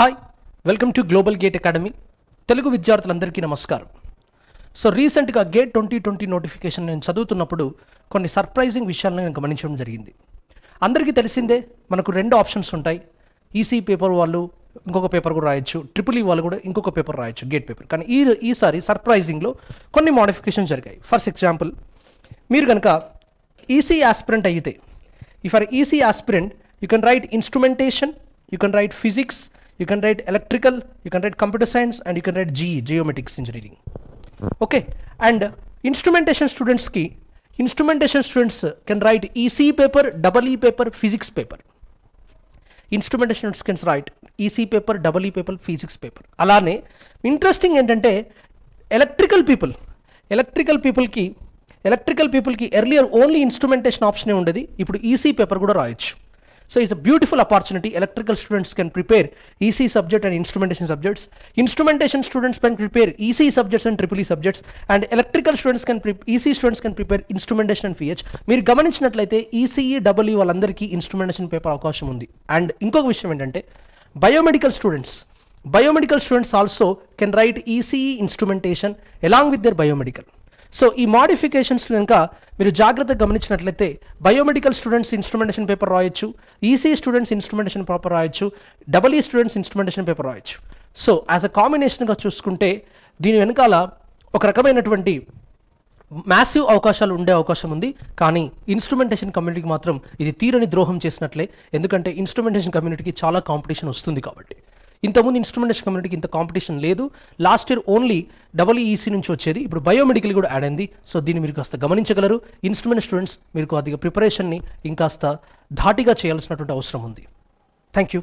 Hi welcome to Global GATE Academy Telugu విద్యార్థులందరికీ నమస్కారం so రీసెంట్గా గేట్ ట్వంటీ ట్వంటీ నోటిఫికేషన్ నేను చదువుతున్నప్పుడు కొన్ని సర్ప్రైజింగ్ విషయాలను నేను గమనించడం జరిగింది అందరికీ తెలిసిందే మనకు రెండు ఆప్షన్స్ ఉంటాయి ఈసీ e పేపర్ వాళ్ళు ఇంకొక పేపర్ కూడా రాయొచ్చు ట్రిపుల్ ఈ e వాళ్ళు కూడా ఇంకొక పేపర్ రాయొచ్చు గేట్ పేపర్ కానీ ఈ ఈసారి సర్ప్రైజింగ్లో కొన్ని మోడిఫికేషన్ జరిగాయి ఫర్ ఎగ్జాంపుల్ మీరు కనుక ఈసీ ఆస్పిరెంట్ అయితే if are EC aspirant you can write instrumentation you can write physics you can write electrical, you can write computer science, and you can write GE, geomatics engineering. Okay, and instrumentation students ki, instrumentation students can write EC paper, double E paper, physics paper. Instrumentation skins right EC paper double E paper physics paper అలానే interesting ఏంటంటే electrical people electrical పీపుల్కి electrical పీపుల్కి earlier only instrumentation ఆప్షనే ఉండేది ఇప్పుడు EC paper కూడా రాయొచ్చు So it's a beautiful opportunity. Electrical students can prepare EC subject and instrumentation subjects. Instrumentation students can prepare EC subjects and triple E subjects. And electrical students can EC students can prepare instrumentation and PH. మీరు గమనించినట్లయితే ECE W వాళ్ళందరికీ instrumentation paper అవకాశం ఉంది and ఇంకొక విషయం ఏంటంటే biomedical students biomedical students also can write ECE instrumentation along with their biomedical so ఈ modifications కనుక మీరు జాగ్రత్తగా గమనించినట్లయితే బయోమెడికల్ స్టూడెంట్స్ ఇన్స్ట్రుమెంటేషన్ పేపర్ రాయొచ్చు ఈసీ స్టూడెంట్స్ ఇన్స్ట్రుమెంటేషన్ పేపర్ రాయొచ్చు double E students instrumentation paper రాయొచ్చు సో యాజ్ అ కాంబినేషన్గా చూసుకుంటే దీని వెనకాల ఒక రకమైనటువంటి మ్యాసివ్ అవకాశాలు ఉండే అవకాశం ఉంది కానీ ఇన్స్ట్రుమెంటేషన్ కమ్యూనిటీకి మాత్రం ఇది తీరని ద్రోహం చేసినట్లే ఎందుకంటే ఇన్స్ట్రుమెంటేషన్ కమ్యూనిటీకి చాలా కాంపిటీషన్ వస్తుంది కాబట్టి ఇంతకుముందు ఇన్స్ట్రుమెంటేషన్ కమ్యూనిటీకి ఇంత కాంపిటీషన్ లేదు లాస్ట్ ఇయర్ ఓన్లీ డబ్ల్యూఈసీ నుంచి వచ్చేది ఇప్పుడు బయోమెడికల్ కూడా యాడ్ అయింది సో దీన్ని మీరు కాస్త గమనించగలరు ఇన్స్ట్రుమెంట్ స్టూడెంట్స్ మీరు కొద్దిగా ప్రిపరేషన్ని ఇంకాస్త ధాటిగా చేయాల్సినటువంటి అవసరం ఉంది థ్యాంక్ యూ